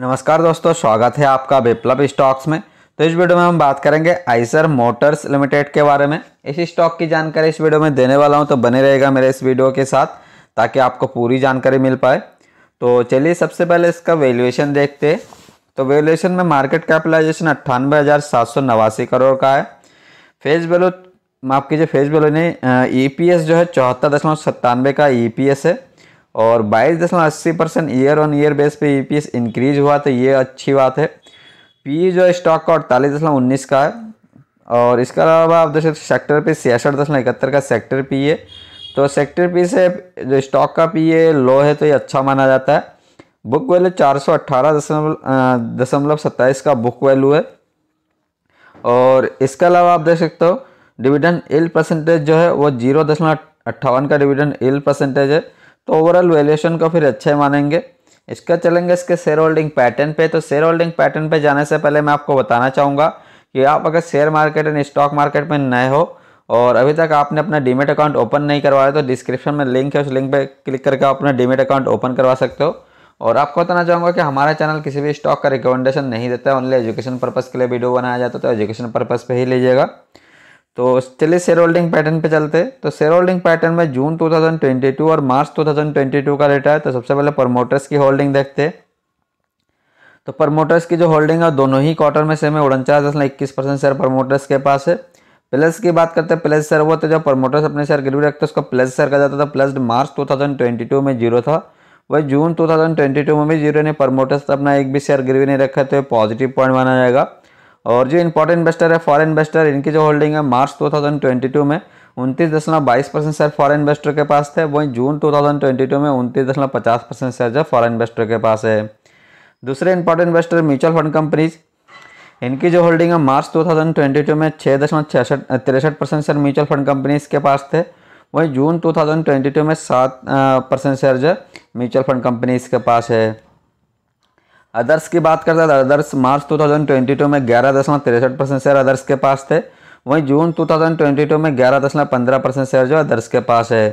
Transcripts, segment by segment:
नमस्कार दोस्तों स्वागत है आपका विप्लव स्टॉक्स में तो इस वीडियो में हम बात करेंगे आइसर मोटर्स लिमिटेड के बारे में इस स्टॉक की जानकारी इस वीडियो में देने वाला हूं तो बने रहेगा मेरे इस वीडियो के साथ ताकि आपको पूरी जानकारी मिल पाए तो चलिए सबसे पहले इसका वैल्यूएशन देखते तो वैल्यूएशन में मार्केट कैपिटलाइजेशन अट्ठानवे हज़ार सात सौ नवासी करोड़ का है फेज वैल्यू माफ कीजिए फेज वैल्यू नहीं ई e जो है चौहत्तर दशमलव सत्तानवे का ई e है और बाईस दशमलव अस्सी percent year on year base पे ई e इंक्रीज हुआ तो ये अच्छी बात है पी जो स्टॉक का अड़तालीस दशमलव उन्नीस का है और इसके अलावा आप देख सकते सेक्टर पे छियासठ दशमलव इकहत्तर का सेक्टर पी है तो सेक्टर पी से जो स्टॉक का पी है लो है तो ये अच्छा माना जाता है बुक वैल्यू चार सौ अट्ठारह दशमलव दशमलव सत्ताईस का बुक वैल्यू है और इसके अलावा आप देख सकते हो डिविडेंड एल परसेंटेज जो है वो जीरो दशमलव अट्ठावन का डिविडेंड एल परसेंटेज है तो ओवरऑल वैल्यूएशन को फिर अच्छे मानेंगे इसका चलेंगे इसके शेयर होल्डिंग पैटर्न पे तो शेयर होल्डिंग पैटर्न पे जाने से पहले मैं आपको बताना चाहूँगा कि आप अगर share market and stock market में नए हो और अभी तक आपने अपना डीमेट अकाउंट ओपन नहीं करवाया तो डिस्क्रिप्शन में लिंक है उस लिंक पर क्लिक करके आप अपना डीमेट अकाउंट ओपन करवा सकते हो और आपको बताना चाहूँगा कि हमारा चैनल किसी भी स्टॉक का रिकमेंडेशन नहीं देता है ओनली एजुकेशन पर्पज़ के लिए वीडियो बनाया जाता है तो एजुकेशन पर्पज़ पर ही लीजिएगा तो चलिए शेयर होल्डिंग पैटर्न पे चलते हैं तो शेयर होल्डिंग पैटर्न में जून 2022 और मार्च 2022 का रेटा है तो सबसे पहले प्रमोटर्स की होल्डिंग देखते हैं तो प्रमोटर्स की जो होल्डिंग है दोनों ही क्वार्टर में सेम है उनचास दशमलव इक्कीस परसेंट शेयर प्रमोटर्स के पास है प्लस की बात करते हैं प्लस शेयर वो तो जब प्रमोटर्स अपने शेयर गिरवी रखते उसका प्लस शेयर का जाता था प्लस मार्च टू में जीरो था वही जून टू में भी जीरो ने प्रमोटर्स अपना एक भी शेयर गिरवी नहीं रखा तो पॉजिटिव पॉइंट माना जाएगा और जो इंपॉर्टेंट इन्वेस्टर है फॉरेन इन्वेस्टर इनकी जो होल्डिंग है मार्च 2022 में उनतीस दशमलव बाईस परसेंट शेयर फॉरेन इन्वेस्टर के पास थे वहीं जून 2022 में उनतीस दशमलव पचास परसेंट शेयर जो फॉरेन इन्वेस्टर के पास है दूसरे important investor mutual fund companies इनकी जो होल्डिंग है मार्च टू में छः दशमलव छियासठ तिरसठ percent share mutual fund companies के पास थे वहीं जून टू में सात परसेंट शेयर जो म्यूचुअल फंड कंपनीज के पास है अदर्स की बात करते हैं अदर्स मार्च 2022 में ग्यारह दशमलव तिरसठ परसेंट शेयर अदर्स के पास थे वहीं जून 2022 में ग्यारह दशमलव पंद्रह परसेंट शेयर जो अदर्स के पास है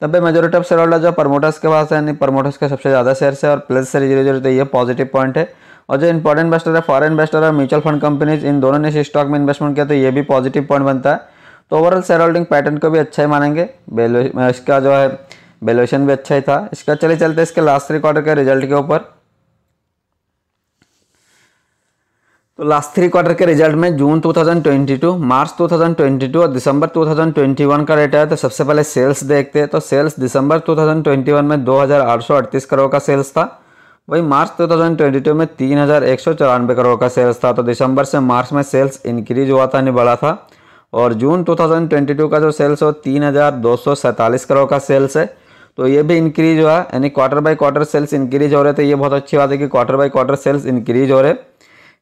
तब मेजोरिटी ऑफ शेयर होल्डर जो प्रमोटर्स के पास है यानी प्रमोटर्स के सबसे ज़्यादा शेयर है और प्लस से जीरो तो जीरो ये पॉजिटिव पॉइंट है और जो इंपॉर्टेंट इन्वेस्टर है फॉरन इन्वेस्टर और म्यूचुअल फंड कंपनीज इन दोनों ने इस स्टॉक में इन्वेस्टमेंट किया तो ये भी पॉजिटिव पॉइंट बनता है तो ओवरऑल शेयर होल्डिंग पैटर्न को भी अच्छा ही मानेंगे इसका जो है वैल्यूएशन भी अच्छा ही था इसका चले चलते इसके लास्ट थ्री क्वार्टर के रिजल्ट के ऊपर तो लास्ट थ्री क्वार्टर के रिजल्ट में जून 2022, मार्च 2022 और दिसंबर 2021 का रेट आया तो सबसे पहले सेल्स देखते हैं तो सेल्स दिसंबर 2021 में 2,838 करोड़ का सेल्स था वही मार्च 2022 में तीन करोड़ का सेल्स था तो दिसंबर से मार्च में सेल्स इंक्रीज हुआ था नहीं बढ़ा था और जून 2022 का जो सेल्स है तीन करोड़ का सेल्स है तो ये भी इंक्रीज हुआ यानी quarter by quarter sales increase हो रहे थे ये बहुत अच्छी बात है कि quarter by quarter sales increase हो रहे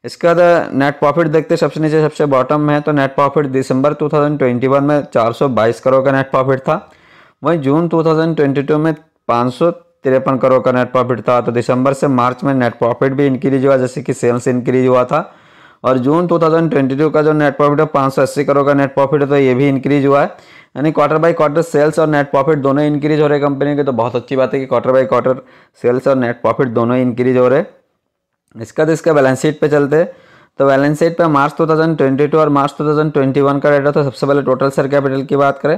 इसके बाद नेट प्रॉफिट देखते सबसे नीचे सबसे बॉटम में है तो नेट प्रॉफिट दिसंबर 2021 में 422 करोड़ का नेट प्रॉफिट था वहीं जून 2022 में पाँच तिरपन करोड़ का नेट प्रॉफिट था तो दिसंबर से मार्च में नेट प्रॉफिट भी इंक्रीज हुआ जैसे कि सेल्स इंक्रीज हुआ था और जून 2022 का जो नेट प्रॉफिट है पाँच सौ अस्सी करोड़ का नेट प्रॉफिट है तो ये भी इंक्रीज हुआ है यानी क्वार्टर बाय क्वार्टर सेल्स और नेट प्रॉफिट दोनों इंक्रीज हो रहे कंपनी के तो बहुत अच्छी बात है कि क्वार्टर बाय क्वार्टर सेल्स और नेट प्रॉफिट दोनों इंक्रीज हो रहे हैं इसका तो इसका बैलेंस शीट पे चलते हैं तो बैलेंस शीट पे मार्च 2022 और मार्च 2021 का डेटा तो सबसे पहले टोटल सर कैपिटल की बात करें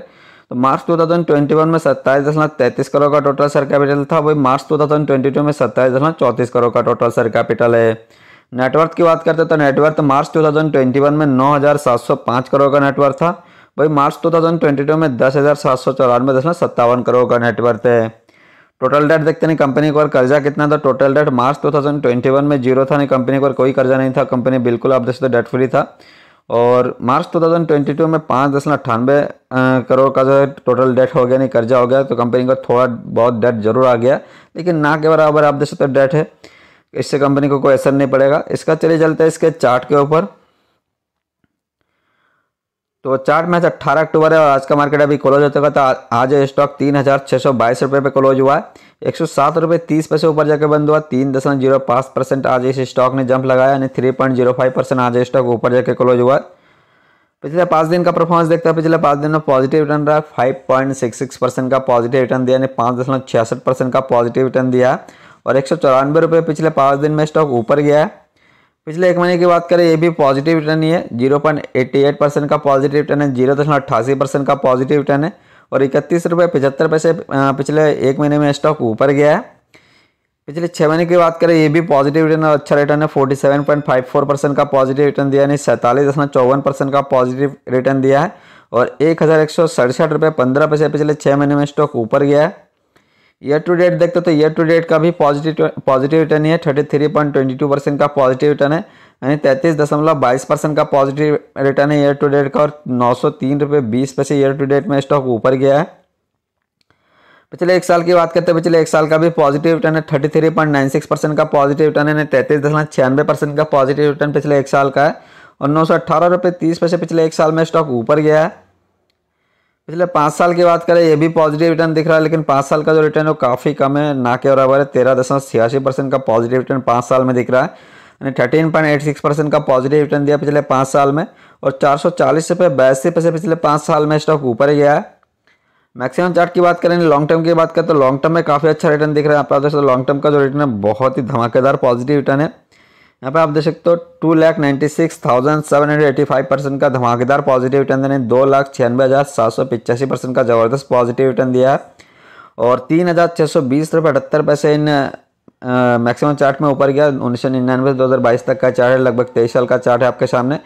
तो मार्च 2021 में सत्ताईस दशमलव तैंतीस करोड़ का टोटल सर कैपिटल था वही मार्च 2022 में सत्ताईस दशमलव चौंतीस करोड़ का टोटल सर कैपिटल है नेटवर्थ की बात करते तो नेटवर्थ मार्च टू में नौ करोड़ का नेटवर्थ था वही मार्च टू में दस हज़ार सात सौ चौरानवे दशमलव सत्तावन करोड़ का नेटवर्थ है टोटल डेट देखते नहीं कंपनी को कर्जा कितना था टोटल डेट मार्च 2021 में जीरो था नहीं कंपनी को कोई कर्जा नहीं था कंपनी बिल्कुल आप देखते डेट फ्री था और मार्च 2022 में पाँच दशमलव अट्ठानबे करोड़ का जो है टोटल डेट हो गया नहीं कर्जा हो गया तो कंपनी का थोड़ा बहुत डेट जरूर आ गया लेकिन ना के बराबर आप देखते डेट है इससे कंपनी को कोई असर नहीं पड़ेगा इसका चले चलते हैं इसके चार्ट के ऊपर तो चार्ट मैच अट्ठारह अक्टूबर है और आज का मार्केट अभी क्लोज होता था आज स्टॉक तीन हज़ार छः सौ बाईस रुपये पे क्लोज हुआ है एक सौ सात रुपये तीस पैसे ऊपर जाकर बंद हुआ तीन दशमलव जीरो पाँच परसेंट आज इस स्टॉक ने जंप लगाया यानी three point zero five percent आज स्टॉक ऊपर जाकर क्लोज हुआ है पिछले पाँच दिन का परफॉर्मेंस देखते हैं पिछले पाँच दिन में पॉजिटिव रिटर्न रहा five point six six percent का पॉजिटिव रिटर्न दिया यानी पाँच दशमलव छियासठ परसेंट का पॉजिटिव रिटर्न दिया और एक सौ चौरानवे रुपये पिछले पाँच दिन में स्टॉक ऊपर गया है पिछले एक महीने की बात करें ये भी पॉजिटिव रिटर्न ही है zero point eighty eight percent का पॉजिटिव रिटर्न है जीरो दशमलव अट्ठासी परसेंट का पॉजिटिव रिटर्न है और इकतीस रुपये पचहत्तर पैसे पिछले एक महीने में स्टॉक ऊपर गया है पिछले छः महीने की बात करें ये भी पॉजिटिव रिटर्न और अच्छा रिटर्न है forty seven point five four percent का पॉजिटिव रिटर्न दिया यानी सैंतालीस दशमलव चौवन परसेंट का पॉजिटिव रिटर्न दिया है और एक हज़ार एक सौ सड़सठ रुपये पंद्रह पैसे पिछले छः महीने में स्टॉक ऊपर गया है ईयर टू डेट देखते तो ईयर टू डेट का भी पॉजिटिव पॉजिटिव रिटर्न है thirty three point twenty two percent का पॉजिटिव रिटर्न है यानी तैंतीस दशमलव बाईस परसेंट का पॉजिटिव रिटर्न है ईयर टू डेट का और नौ सौ तीन रुपये बीस पैसे ईयर टू डेट में स्टॉक ऊपर गया है पिछले तो एक साल की बात करते हैं पिछले एक साल का भी पॉजिटिव रिटर्न है thirty three point nine six percent का पॉजिटिव रिटर्न है तैंतीस दशमलव छियानवे परसेंट का पॉजिटिव रिटर्न पिछले एक साल का है और नौ सौ अट्ठारह रुपये तीस पैसे पिछले एक साल में स्टॉक ऊपर गया है पिछले पाँच साल की बात करें ये भी पॉजिटिव रिटर्न दिख रहा है लेकिन पाँच साल का जो रिटर्न है वो काफ़ी कम है ना के बराबर है तेरह दशमलव छियासी परसेंट का पॉजिटिव रिटर्न पाँच साल में दिख रहा है यानी thirteen point eight six percent का पॉजिटिव रिटर्न दिया पिछले पाँच साल में और चार सौ चालीस रुपये बयासी पैसे पिछले पाँच साल में स्टॉक ऊपर गया है मैक्सिमम चार्ट की बात करें लॉन्ग टर्म की बात करें तो लॉन्ग टर्म में काफ़ी अच्छा रिटर्न दिख रहा है आप दोस्तों लॉन्ग टर्म का जो रिटर्न है बहुत ही धमाकेदार पॉजिटिव रिटर्न है यहाँ पे आप देख सकते हो two lakh ninety six thousand seven hundred eighty five percent का धमाकेदार पॉजिटिव रिटर्न देने दो लाख छियानवे हज़ार सात सौ पिचासी परसेंट का ज़बरदस्त पॉजिटिव रिटर्न दिया है और तीन हज़ार छः सौ बीस रुपये अठहत्तर पैसे इन मैक्सिमम चार्ट में ऊपर गया उन्नीस सौ निन्यानवे दो हज़ार बाईस तक का चार्ट है लगभग तेईस साल का चार्ट है आपके सामने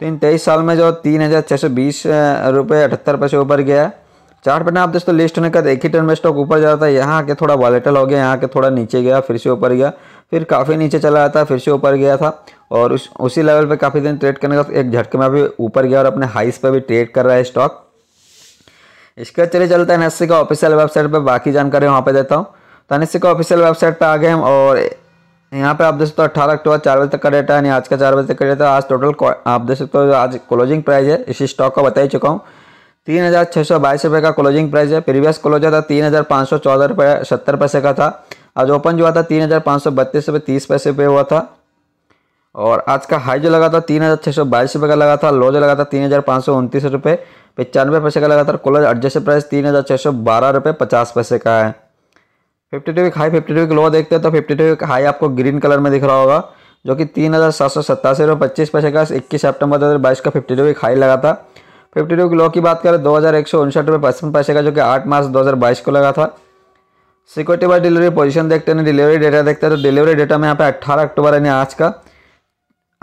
तो इन तेईस साल में जो तीन हज़ार छः सौ बीस रुपये अठहत्तर पैसे ऊपर गया चार्ट पर ना आप दोस्तों लिस्ट होने का एक ही टर्न में स्टॉक ऊपर जाता है यहाँ आके थोड़ा वॉलेटल हो गया यहाँ आके थोड़ा नीचे गया फिर से ऊपर गया फिर काफ़ी नीचे चला था फिर से ऊपर गया था और उस उसी लेवल पे काफ़ी दिन ट्रेड करने का एक झटके में अभी ऊपर गया और अपने हाइस पर भी ट्रेड कर रहा है स्टॉक इसके बाद चलिए चलते हैं एन का ऑफिशियल वेबसाइट पर बाकी जानकारी वहाँ पर देता हूँ तो एन का ऑफिशियल वेबसाइट पर आ गए हम और यहाँ पे आप देख सकते हो अठारह अक्टूबर चार बजे तक का डेटा यानी आज का चार बजे तक का डेटा आज टोटल आप देख सकते हो आज क्लोजिंग प्राइस है इसी स्टॉक का बता ही चुका हूँ तीन हज़ार छः सौ बाईस रुपये का क्लोजिंग प्राइस है प्रीवियस क्लोजर था तीन हज़ार पाँच सौ चौदह रुपये सत्तर पैसे का था आज ओपन जो हुआ था तीन हज़ार पाँच सौ बत्तीस रुपये तीस पैसे पे हुआ था और आज का हाई जो लगा था तीन हज़ार छः सौ बाईस रुपये का लगा था लो जो लगा था तीन हज़ार पाँच सौ उनतीस रुपये पचानवे पैसे का लगा था कोलर एडजस्ट प्राइस तीन हज़ार छः सौ बारह रुपये पचास पैसे का है fifty two week high fifty two week low देखते हैं तो फिफ्टी टू वीक हाई आपको ग्रीन कलर में दिख रहा होगा जो कि तीन हज़ार सात सौ सत्तासी रुपये पच्चीस पैसे का इक्कीस सेप्टेम्बर दो हज़ार बाईस का फिफ्टी टू वीक हाई लगा था फिफ्टी टू वीक लो की बात करें दो हज़ार एक सौ उनसठ रुपये पचपन पैसे का जो कि आठ मार्च दो हज़ार बाईस को लगा था सिक्योरिटी बाय डिलीवरी पोजीशन देखते हैं डिलीवरी डेटा देखते हैं तो डिलीवरी डेटा में यहाँ पे 18 अक्टूबर यानी आज का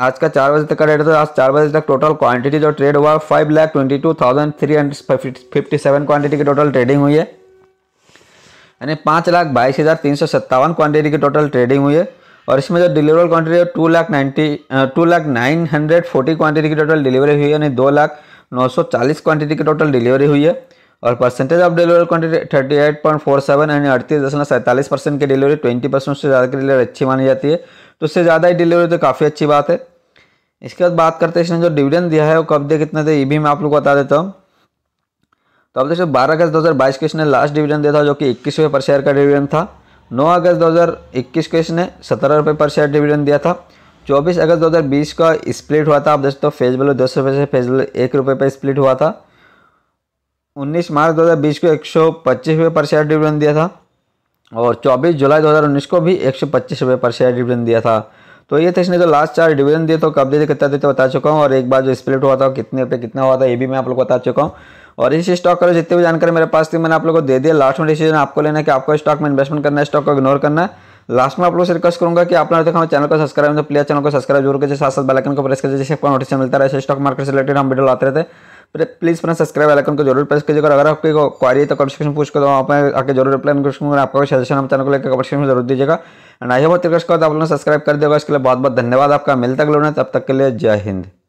आज का चार बजे तक का डेटा तो आज चार बजे तक टोटल क्वांटिटी जो ट्रेड हुआ five lakh twenty two thousand three hundred fifty seven quantity की टोटल ट्रेडिंग हुई है यानी पाँच लाख बाईस हज़ार तीन सौ सत्तावन क्वांटिटी की टोटल ट्रेडिंग हुई है और इसमें जो डिलीवरल क्वांटिटी है two lakh ninety two lakh nine hundred forty quantity की टोटल डिलीवरी हुई है यानी दो लाख नौ सौ चालीस क्वांटिटी की टोटल डिलीवरी हुई है और percentage of delivery quantity thirty eight point four seven यानी अड़तीस दशमलव सैंतालीस परसेंट की डिलीवरी ट्वेंटी परसेंट से ज़्यादा की डिलीवरी अच्छी मानी जाती है तो उससे ज़्यादा ही डिलीवरी तो काफ़ी अच्छी बात है इसके बाद बात करते हैं इसने जो डिविडेंड दिया है वो कब दिया कितना दिया ये भी मैं आप लोग को बता देता हूँ तो अब देखिए बारह अगस्त बाईस को इसने लास्ट डिविडेंड दिया था जो कि इक्कीस रुपये पर शेयर का डिविडेंड था नौ अगस्त इक्कीस को इसने सत्रह रुपये पर शेयर डिविडेंड दिया था चौबीस अगस्त बीस का स्प्लिट हुआ था आप देख सकते हो फेज वैल्यू दस रुपये से फेज वैल्यू एक रुपये पर स्प्लिट हुआ था 19 मार्च 2020 को एक सौ पच्चीस रुपये पर शेयर डिविडेंड दिया था और 24 जुलाई 2019 को भी एक सौ पच्चीस रुपये पर शेयर डिविडेंड दिया था तो ये थे इसने जो लास्ट चार डिविडेंड दिए तो कब दिए थे कितना देते बता चुका हूँ और एक बार जो स्प्लिट हुआ था कितने रुपये कितना हुआ था ये भी मैं आप लोग को बता चुका हूँ और इस स्टॉक का जितनी भी जानकारी मेरे पास थी मैंने आप लोग को दे दिया लास्ट में डिसीजन आपको लेना है कि आपको स्टॉक में इन्वेस्टमेंट करना है स्टॉक को इग्नोर करना लास्ट में आप लोग से रिक्वेस्ट करूंगा कि लोग देखा चैनल को सब्सक्राइब तो प्ले चैनल को सब्सक्राइब जरूर कीजिए साथ साथ बेलाइकन को प्रेस कीजिए जिससे आपको नोटिस मिलता है स्टॉक मार्केट से रिलेटेड हम वीडियो लाते रहते हैं प्लीज़ अपना सब्सक्राइब आइकन को जरूर प्रेस कीजिएगा और अगर आपकी क्वारी तो कमेंट सेक्शन तो में पूछ कर दो वहाँ आके जरूर रिप्लाई क्वेश्चन में आपका सजेशन हम चैनल को लेकर कमेंट सेक्शन में जरूर दीजिएगा एंड आई होप रिक्वेस्ट करता आप लोगों ने सब्सक्राइब कर देगा इसके लिए बहुत बहुत धन्यवाद आपका मिलता अगले तब तक के लिए जय हिंद